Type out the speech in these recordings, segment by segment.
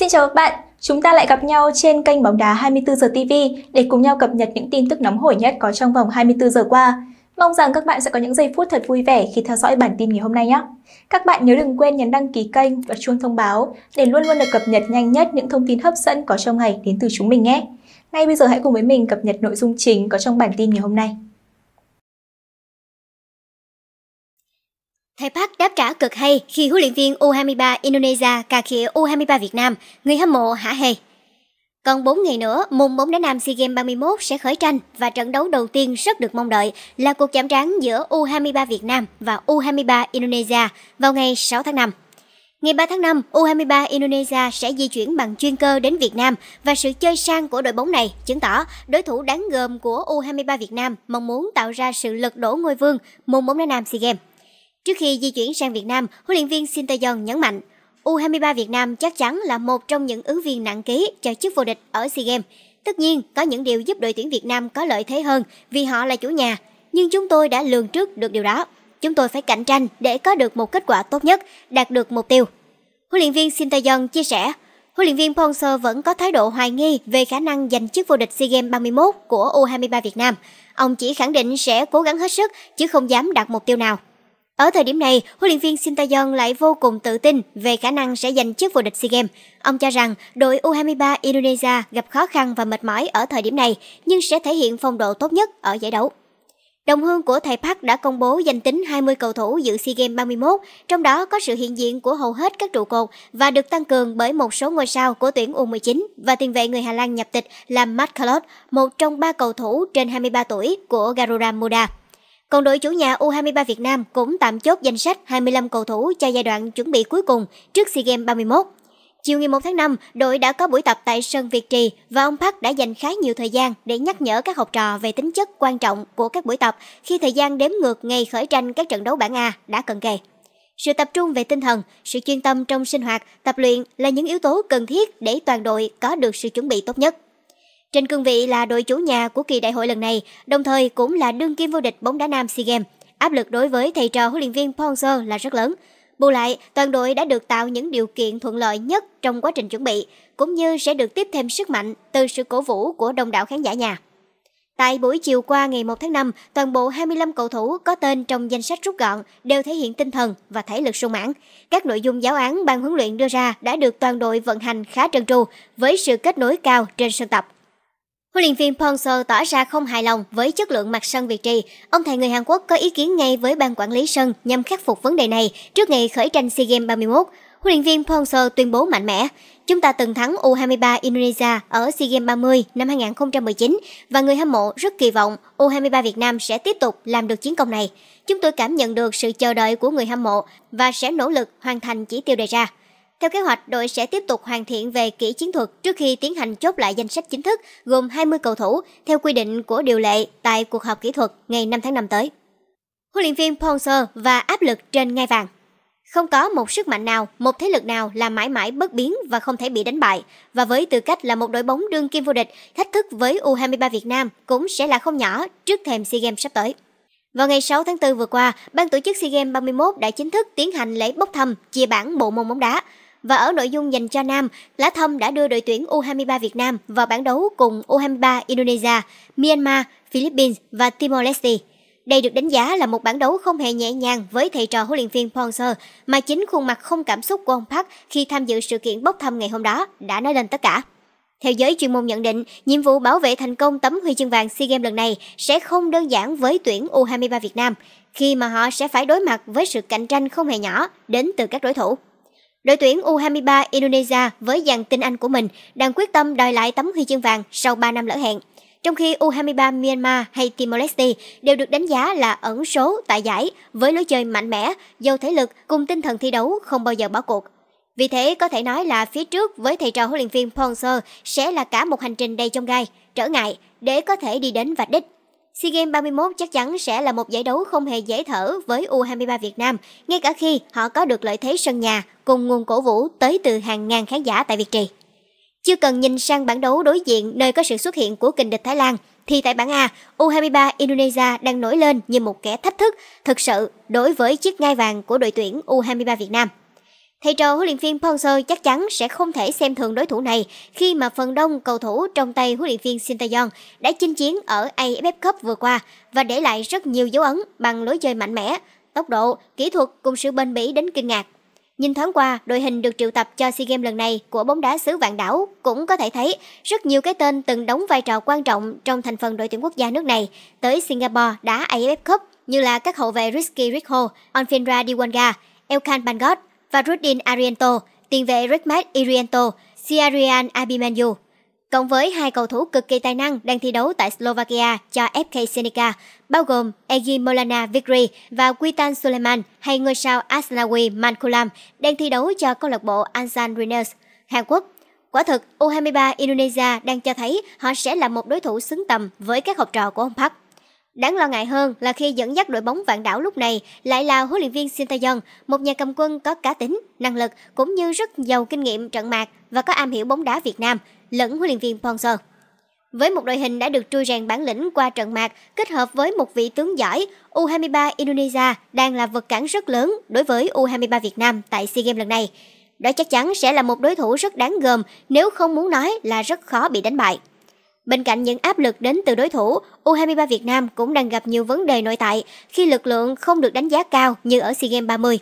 Xin chào các bạn, chúng ta lại gặp nhau trên kênh bóng đá 24 giờ TV để cùng nhau cập nhật những tin tức nóng hổi nhất có trong vòng 24 giờ qua. Mong rằng các bạn sẽ có những giây phút thật vui vẻ khi theo dõi bản tin ngày hôm nay nhé. Các bạn nhớ đừng quên nhấn đăng ký kênh và chuông thông báo để luôn luôn được cập nhật nhanh nhất những thông tin hấp dẫn có trong ngày đến từ chúng mình nhé. Ngay bây giờ hãy cùng với mình cập nhật nội dung chính có trong bản tin ngày hôm nay. Thầy Park đáp trả cực hay khi huấn luyện viên U23 Indonesia cà khịa U23 Việt Nam, người hâm mộ hả hề. Còn 4 ngày nữa, môn bóng đá nam SEA Games 31 sẽ khởi tranh và trận đấu đầu tiên rất được mong đợi là cuộc chạm trán giữa U23 Việt Nam và U23 Indonesia vào ngày 6 tháng 5. Ngày 3 tháng 5, U23 Indonesia sẽ di chuyển bằng chuyên cơ đến Việt Nam và sự chơi sang của đội bóng này chứng tỏ đối thủ đáng gờm của U23 Việt Nam mong muốn tạo ra sự lật đổ ngôi vương môn bóng đá nam SEA Games. Trước khi di chuyển sang Việt Nam, huấn luyện viên Shin tae nhấn mạnh, U23 Việt Nam chắc chắn là một trong những ứng viên nặng ký cho chức vô địch ở SEA Games. Tất nhiên, có những điều giúp đội tuyển Việt Nam có lợi thế hơn vì họ là chủ nhà, nhưng chúng tôi đã lường trước được điều đó. Chúng tôi phải cạnh tranh để có được một kết quả tốt nhất, đạt được mục tiêu. Huấn luyện viên Shin tae chia sẻ, huấn luyện viên Ponser vẫn có thái độ hoài nghi về khả năng giành chức vô địch SEA Games 31 của U23 Việt Nam. Ông chỉ khẳng định sẽ cố gắng hết sức chứ không dám đặt mục tiêu nào. Ở thời điểm này, huấn luyện viên Shin Tae-yong lại vô cùng tự tin về khả năng sẽ giành chức vô địch SEA Games. Ông cho rằng đội U23 Indonesia gặp khó khăn và mệt mỏi ở thời điểm này, nhưng sẽ thể hiện phong độ tốt nhất ở giải đấu. Đồng hương của thầy Park đã công bố danh tính 20 cầu thủ dự SEA Games 31, trong đó có sự hiện diện của hầu hết các trụ cột và được tăng cường bởi một số ngôi sao của tuyển U19 và tiền vệ người Hà Lan nhập tịch là Matt Callot, một trong ba cầu thủ trên 23 tuổi của Garuda Muda. Còn đội chủ nhà U23 Việt Nam cũng tạm chốt danh sách 25 cầu thủ cho giai đoạn chuẩn bị cuối cùng trước SEA Games 31. Chiều ngày 1 tháng 5, đội đã có buổi tập tại sân Việt Trì và ông Park đã dành khá nhiều thời gian để nhắc nhở các học trò về tính chất quan trọng của các buổi tập khi thời gian đếm ngược ngày khởi tranh các trận đấu bảng A đã cận kề. Sự tập trung về tinh thần, sự chuyên tâm trong sinh hoạt, tập luyện là những yếu tố cần thiết để toàn đội có được sự chuẩn bị tốt nhất. Trên cương vị là đội chủ nhà của kỳ đại hội lần này, đồng thời cũng là đương kim vô địch bóng đá nam SEA Games, áp lực đối với thầy trò huấn luyện viên Ponser là rất lớn. Bù lại, toàn đội đã được tạo những điều kiện thuận lợi nhất trong quá trình chuẩn bị, cũng như sẽ được tiếp thêm sức mạnh từ sự cổ vũ của đông đảo khán giả nhà. Tại buổi chiều qua ngày 1 tháng 5, toàn bộ 25 cầu thủ có tên trong danh sách rút gọn đều thể hiện tinh thần và thể lực sung mãn. Các nội dung giáo án ban huấn luyện đưa ra đã được toàn đội vận hành khá trơn tru với sự kết nối cao trên sân tập. Huấn luyện viên Pong tỏ ra không hài lòng với chất lượng mặt sân Việt Trì. Ông thầy người Hàn Quốc có ý kiến ngay với ban quản lý sân nhằm khắc phục vấn đề này trước ngày khởi tranh SEA Games 31. Huấn luyện viên Pong tuyên bố mạnh mẽ, chúng ta từng thắng U23 Indonesia ở SEA Games 30 năm 2019 và người hâm mộ rất kỳ vọng U23 Việt Nam sẽ tiếp tục làm được chiến công này. Chúng tôi cảm nhận được sự chờ đợi của người hâm mộ và sẽ nỗ lực hoàn thành chỉ tiêu đề ra. Theo kế hoạch, đội sẽ tiếp tục hoàn thiện về kỹ chiến thuật trước khi tiến hành chốt lại danh sách chính thức gồm 20 cầu thủ theo quy định của điều lệ tại cuộc họp kỹ thuật ngày 5 tháng 5 tới. Huấn luyện viên Ponser và áp lực trên ngai vàng không có một sức mạnh nào, một thế lực nào là mãi mãi bất biến và không thể bị đánh bại. Và với tư cách là một đội bóng đương kim vô địch, thách thức với U23 Việt Nam cũng sẽ là không nhỏ trước thềm SEA Games sắp tới. Vào ngày 6 tháng 4 vừa qua, ban tổ chức SEA Games 31 đã chính thức tiến hành lễ bốc thăm chia bảng bộ môn bóng đá. Và ở nội dung dành cho nam, Lá thâm đã đưa đội tuyển U23 Việt Nam vào bảng đấu cùng U23 Indonesia, Myanmar, Philippines và Timor-Leste. Đây được đánh giá là một bản đấu không hề nhẹ nhàng với thầy trò huấn luyện viên Ponser, mà chính khuôn mặt không cảm xúc của ông Park khi tham dự sự kiện bốc thăm ngày hôm đó đã nói lên tất cả. Theo giới chuyên môn nhận định, nhiệm vụ bảo vệ thành công tấm huy chương vàng SEA Games lần này sẽ không đơn giản với tuyển U23 Việt Nam, khi mà họ sẽ phải đối mặt với sự cạnh tranh không hề nhỏ đến từ các đối thủ. Đội tuyển U23 Indonesia với dàn tinh anh của mình đang quyết tâm đòi lại tấm huy chương vàng sau 3 năm lỡ hẹn. Trong khi U23 Myanmar hay Timor-Leste đều được đánh giá là ẩn số tại giải với lối chơi mạnh mẽ, giàu thể lực cùng tinh thần thi đấu không bao giờ bỏ cuộc. Vì thế có thể nói là phía trước với thầy trò huấn luyện viên Ponser sẽ là cả một hành trình đầy chông gai, trở ngại để có thể đi đến vạch đích. SEA Games 31 chắc chắn sẽ là một giải đấu không hề dễ thở với U23 Việt Nam, ngay cả khi họ có được lợi thế sân nhà cùng nguồn cổ vũ tới từ hàng ngàn khán giả tại Việt Trì. Chưa cần nhìn sang bảng đấu đối diện nơi có sự xuất hiện của kình địch Thái Lan, thì tại bảng A, U23 Indonesia đang nổi lên như một kẻ thách thức thực sự đối với chiếc ngai vàng của đội tuyển U23 Việt Nam. Thầy trò huấn luyện viên Ponser chắc chắn sẽ không thể xem thường đối thủ này khi mà phần đông cầu thủ trong tay huấn luyện viên Sintayon đã chinh chiến ở AFF Cup vừa qua và để lại rất nhiều dấu ấn bằng lối chơi mạnh mẽ, tốc độ, kỹ thuật cùng sự bền bỉ đến kinh ngạc. Nhìn thoáng qua, đội hình được triệu tập cho SEA Games lần này của bóng đá xứ vạn đảo cũng có thể thấy rất nhiều cái tên từng đóng vai trò quan trọng trong thành phần đội tuyển quốc gia nước này tới Singapore đá AFF Cup như là các hậu vệ Rizky Rico, Onfindra Diwanga, Elkan Bangot, và Rudin Ariento, tiền vệ Rikmat Iriento, Siarian Abimanyu. Cộng với hai cầu thủ cực kỳ tài năng đang thi đấu tại Slovakia cho FK Senica, bao gồm Egi Molana Vikri và Quitan Suleiman hay ngôi sao Aslawi Mankulam đang thi đấu cho câu lạc bộ Ansan Rhinos, Hàn Quốc. Quả thực, U23 Indonesia đang cho thấy họ sẽ là một đối thủ xứng tầm với các học trò của ông Park. Đáng lo ngại hơn là khi dẫn dắt đội bóng vạn đảo lúc này lại là huấn luyện viên Shin một nhà cầm quân có cá tính, năng lực cũng như rất giàu kinh nghiệm trận mạc và có am hiểu bóng đá Việt Nam, lẫn huấn luyện viên Ponser. Với một đội hình đã được trui rèn bản lĩnh qua trận mạc, kết hợp với một vị tướng giỏi, U23 Indonesia đang là vật cản rất lớn đối với U23 Việt Nam tại SEA Games lần này. Đó chắc chắn sẽ là một đối thủ rất đáng gờm nếu không muốn nói là rất khó bị đánh bại. Bên cạnh những áp lực đến từ đối thủ, U23 Việt Nam cũng đang gặp nhiều vấn đề nội tại khi lực lượng không được đánh giá cao như ở SEA Games 30.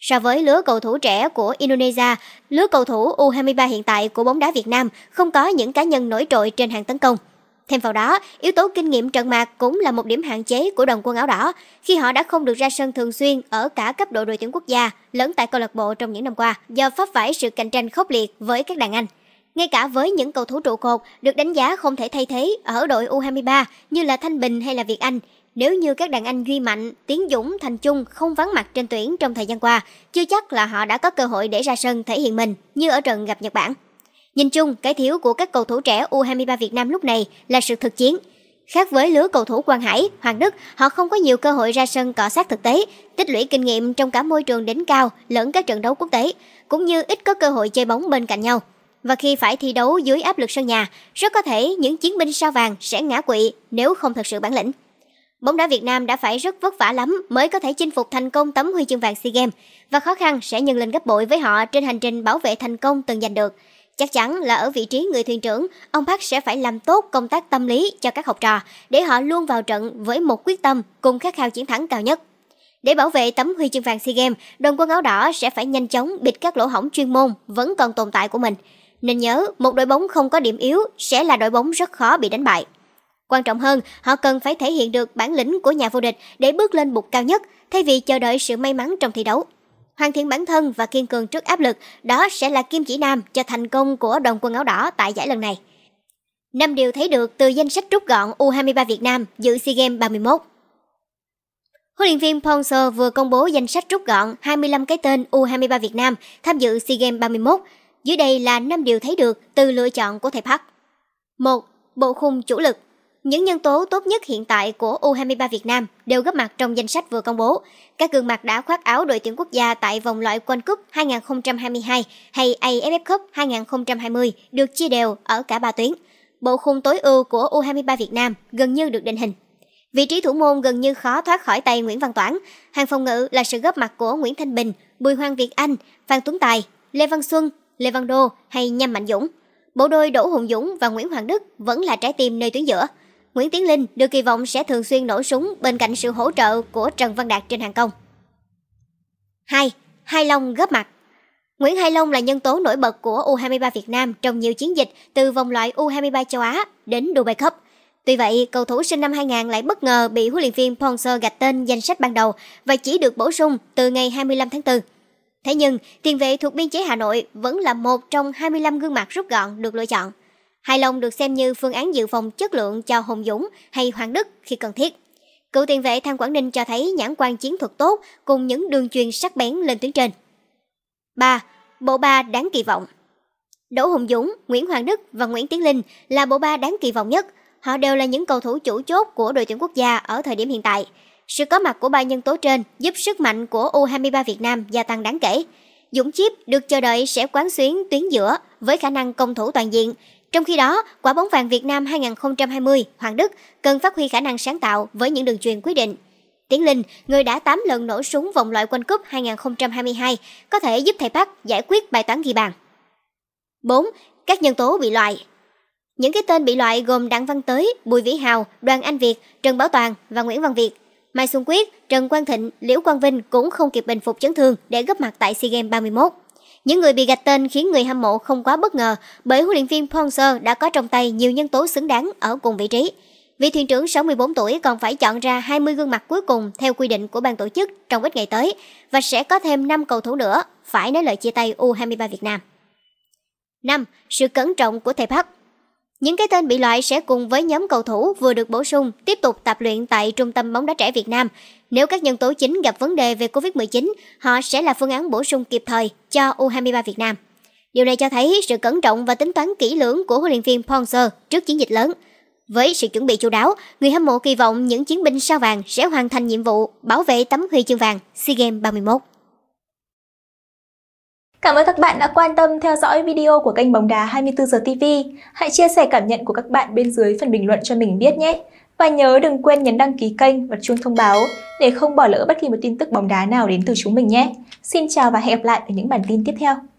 So với lứa cầu thủ trẻ của Indonesia, lứa cầu thủ U23 hiện tại của bóng đá Việt Nam không có những cá nhân nổi trội trên hàng tấn công. Thêm vào đó, yếu tố kinh nghiệm trận mạc cũng là một điểm hạn chế của đoàn quân áo đỏ khi họ đã không được ra sân thường xuyên ở cả cấp độ đội tuyển quốc gia lẫn tại câu lạc bộ trong những năm qua do vấp phải sự cạnh tranh khốc liệt với các đàn anh ngay cả với những cầu thủ trụ cột được đánh giá không thể thay thế ở đội U23 như là Thanh Bình hay là Việt Anh. Nếu như các đàn anh Duy Mạnh, Tiến Dũng, Thành Trung không vắng mặt trên tuyển trong thời gian qua, chưa chắc là họ đã có cơ hội để ra sân thể hiện mình như ở trận gặp Nhật Bản. Nhìn chung, cái thiếu của các cầu thủ trẻ U23 Việt Nam lúc này là sự thực chiến. Khác với lứa cầu thủ Quang Hải, Hoàng Đức, họ không có nhiều cơ hội ra sân cọ sát thực tế, tích lũy kinh nghiệm trong cả môi trường đỉnh cao lẫn các trận đấu quốc tế, cũng như ít có cơ hội chơi bóng bên cạnh nhau và khi phải thi đấu dưới áp lực sân nhà, rất có thể những chiến binh sao vàng sẽ ngã quỵ nếu không thật sự bản lĩnh. Bóng đá Việt Nam đã phải rất vất vả lắm mới có thể chinh phục thành công tấm huy chương vàng SEA Games và khó khăn sẽ nhân lên gấp bội với họ trên hành trình bảo vệ thành công từng giành được. Chắc chắn là ở vị trí người thuyền trưởng, ông Park sẽ phải làm tốt công tác tâm lý cho các học trò để họ luôn vào trận với một quyết tâm cùng khát khao chiến thắng cao nhất. Để bảo vệ tấm huy chương vàng SEA Games, đoàn quân áo đỏ sẽ phải nhanh chóng bịt các lỗ hỏng chuyên môn vẫn còn tồn tại của mình – nên nhớ, một đội bóng không có điểm yếu sẽ là đội bóng rất khó bị đánh bại. Quan trọng hơn, họ cần phải thể hiện được bản lĩnh của nhà vô địch để bước lên bục cao nhất, thay vì chờ đợi sự may mắn trong thi đấu. Hoàn thiện bản thân và kiên cường trước áp lực, đó sẽ là kim chỉ nam cho thành công của đoàn quân áo đỏ tại giải lần này. Năm điều thấy được từ danh sách rút gọn U23 Việt Nam dự SEA Games 31. Huấn luyện viên Ponser vừa công bố danh sách rút gọn 25 cái tên U23 Việt Nam tham dự SEA Games 31 dưới đây là 5 điều thấy được từ lựa chọn của thầy Park. 1. Bộ khung chủ lực những nhân tố tốt nhất hiện tại của U23 Việt Nam đều góp mặt trong danh sách vừa công bố. Các gương mặt đã khoác áo đội tuyển quốc gia tại vòng loại World Cup 2022 hay AFF Cup 2020 được chia đều ở cả ba tuyến. Bộ khung tối ưu của U23 Việt Nam gần như được định hình. Vị trí thủ môn gần như khó thoát khỏi tay Nguyễn Văn Toản. Hàng phòng ngự là sự góp mặt của Nguyễn Thanh Bình, Bùi Hoàng Việt Anh, Phan Tuấn Tài, Lê Văn Xuân, Lê Văn Đô hay Nhâm Mạnh Dũng. Bộ đôi Đỗ Hùng Dũng và Nguyễn Hoàng Đức vẫn là trái tim nơi tuyến giữa. Nguyễn Tiến Linh được kỳ vọng sẽ thường xuyên nổ súng bên cạnh sự hỗ trợ của Trần Văn Đạt trên hàng công. 2. Hai Long góp mặt Nguyễn Hai Long là nhân tố nổi bật của U23 Việt Nam trong nhiều chiến dịch từ vòng loại U23 châu Á đến Dubai Cup. Tuy vậy, cầu thủ sinh năm 2000 lại bất ngờ bị huấn luyện viên Ponser gạch tên danh sách ban đầu và chỉ được bổ sung từ ngày 25 tháng 4. Thế nhưng, tiền vệ thuộc biên chế Hà Nội vẫn là một trong 25 gương mặt rút gọn được lựa chọn. Hai Long được xem như phương án dự phòng chất lượng cho Hồng Dũng hay Hoàng Đức khi cần thiết. Cựu tiền vệ Thang Quảng Ninh cho thấy nhãn quan chiến thuật tốt cùng những đường truyền sắc bén lên tuyến trên. 3. Bộ ba đáng kỳ vọng Đỗ Hùng Dũng, Nguyễn Hoàng Đức và Nguyễn Tiến Linh là bộ ba đáng kỳ vọng nhất. Họ đều là những cầu thủ chủ chốt của đội tuyển quốc gia ở thời điểm hiện tại. Sự có mặt của ba nhân tố trên giúp sức mạnh của U23 Việt Nam gia tăng đáng kể. Dũng Chip được chờ đợi sẽ quán xuyến tuyến giữa với khả năng công thủ toàn diện. Trong khi đó, quả bóng vàng Việt Nam 2020 Hoàng Đức cần phát huy khả năng sáng tạo với những đường truyền quyết định. Tiến Linh, người đã 8 lần nổ súng vòng loại World Cup 2022, có thể giúp thầy Park giải quyết bài toán ghi bàn. 4. Các nhân tố bị loại Những cái tên bị loại gồm Đặng Văn Tới, Bùi Vĩ Hào, Đoàn Anh Việt, Trần Bảo Toàn và Nguyễn Văn Việt – Mai Xuân Quyết, Trần Quang Thịnh, Liễu Quang Vinh cũng không kịp bình phục chấn thương để góp mặt tại SEA Games 31. Những người bị gạch tên khiến người hâm mộ không quá bất ngờ bởi huấn luyện viên Ponser đã có trong tay nhiều nhân tố xứng đáng ở cùng vị trí. Vị thuyền trưởng 64 tuổi còn phải chọn ra 20 gương mặt cuối cùng theo quy định của ban tổ chức trong ít ngày tới và sẽ có thêm 5 cầu thủ nữa phải nói lời chia tay U23 Việt Nam. 5. Sự cẩn trọng của thầy Park những cái tên bị loại sẽ cùng với nhóm cầu thủ vừa được bổ sung tiếp tục tập luyện tại Trung tâm bóng đá trẻ Việt Nam. Nếu các nhân tố chính gặp vấn đề về Covid-19, họ sẽ là phương án bổ sung kịp thời cho U23 Việt Nam. Điều này cho thấy sự cẩn trọng và tính toán kỹ lưỡng của huấn luyện viên Ponser trước chiến dịch lớn. Với sự chuẩn bị chu đáo, người hâm mộ kỳ vọng những chiến binh sao vàng sẽ hoàn thành nhiệm vụ bảo vệ tấm huy chương vàng SEA Games 31. Cảm ơn các bạn đã quan tâm theo dõi video của kênh Bóng đá 24 giờ TV. Hãy chia sẻ cảm nhận của các bạn bên dưới phần bình luận cho mình biết nhé. Và nhớ đừng quên nhấn đăng ký kênh và chuông thông báo để không bỏ lỡ bất kỳ một tin tức bóng đá nào đến từ chúng mình nhé. Xin chào và hẹn gặp lại ở những bản tin tiếp theo.